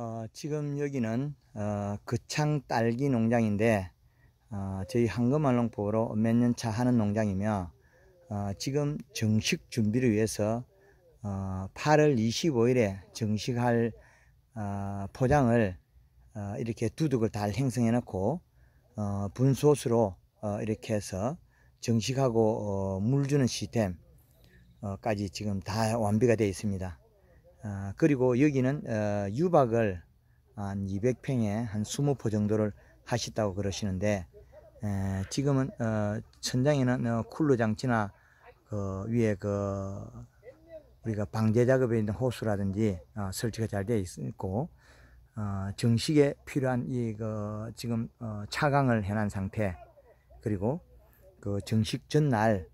어, 지금 여기는 어, 그창 딸기 농장인데 어, 저희 한금알롱포로 몇 년차 하는 농장이며 어, 지금 정식 준비를 위해서 어, 8월 25일에 정식할 어, 포장을 어, 이렇게 두둑을 달 행성해 놓고 어, 분소수로 어, 이렇게 해서 정식하고 어, 물 주는 시스템까지 어, 지금 다 완비가 되어 있습니다. 아, 그리고 여기는 어, 유박을 한 200평에 한 20포 정도를 하셨다고 그러시는데 에, 지금은 어, 천장에는 어, 쿨러 장치나 그 위에 그 우리가 방제 작업에 있는 호수라든지 어, 설치가 잘 되어 있고 어, 정식에 필요한 이그 지금 어, 차강을 해놓은 상태 그리고 그 정식 전날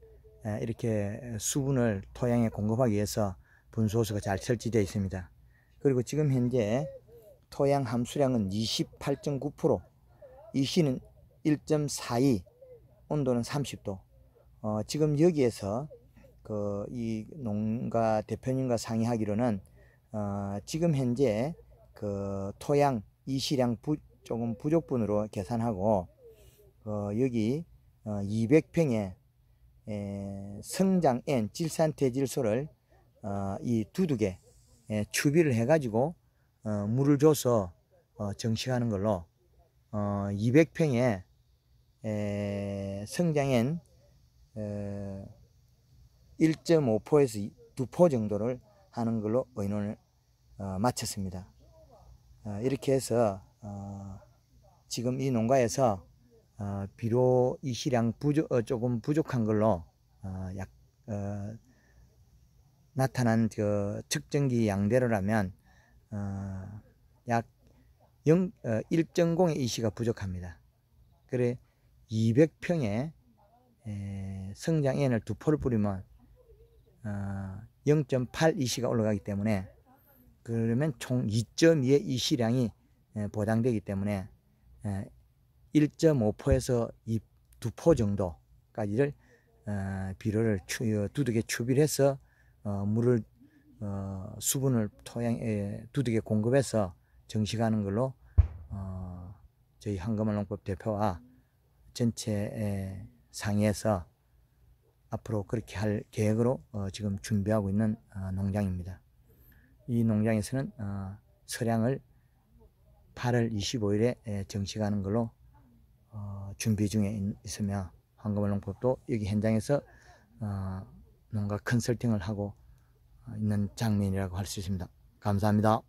에, 이렇게 수분을 토양에 공급하기 위해서 분소수가 잘 설치되어 있습니다. 그리고 지금 현재 토양 함수량은 28.9% 이씨는 1.42 온도는 30도 어, 지금 여기에서 그 이 농가 대표님과 상의하기로는 어, 지금 현재 그 토양 이시량 부, 조금 부족분으로 계산하고 어, 여기 어, 200평에 에, 성장 N 질산태질소를 어, 이 두둑에 예, 추비를 해가지고 어, 물을 줘서 어, 정식하는 걸로 어, 200평에 에, 성장엔 1.5포에서 어, 2포 정도를 하는 걸로 의논을 어, 마쳤습니다. 어, 이렇게 해서 어, 지금 이 농가에서 어, 비료 이시량 부족, 어, 조금 부족한 걸로 어, 약 어, 나타난 그 측정기 양대로라면 어, 약 0, 어, 1.0의 이시가 부족합니다. 그래 200평에 에, 성장엔을 두 포를 뿌리면 어, 0.8 이시가 올라가기 때문에 그러면 총 2.2의 이시량이 에, 보장되기 때문에 1.5포에서 2포 정도까지를 어, 비료를 어, 두둑에 추비해서 를 어, 물을 어, 수분을 토양 에, 두둑에 공급해서 정식하는 걸로 어, 저희 한금알농법 대표와 전체 상의해서 앞으로 그렇게 할 계획으로 어, 지금 준비하고 있는 어, 농장입니다. 이 농장에서는 어, 서량을 8월 25일에 정식하는 걸로 어, 준비 중에 있, 으며 황금을 농법도 여기 현장에서 어, 뭔가 컨설팅을 하고 어, 있는 장면이라고 할 수 있습니다. 감사합니다.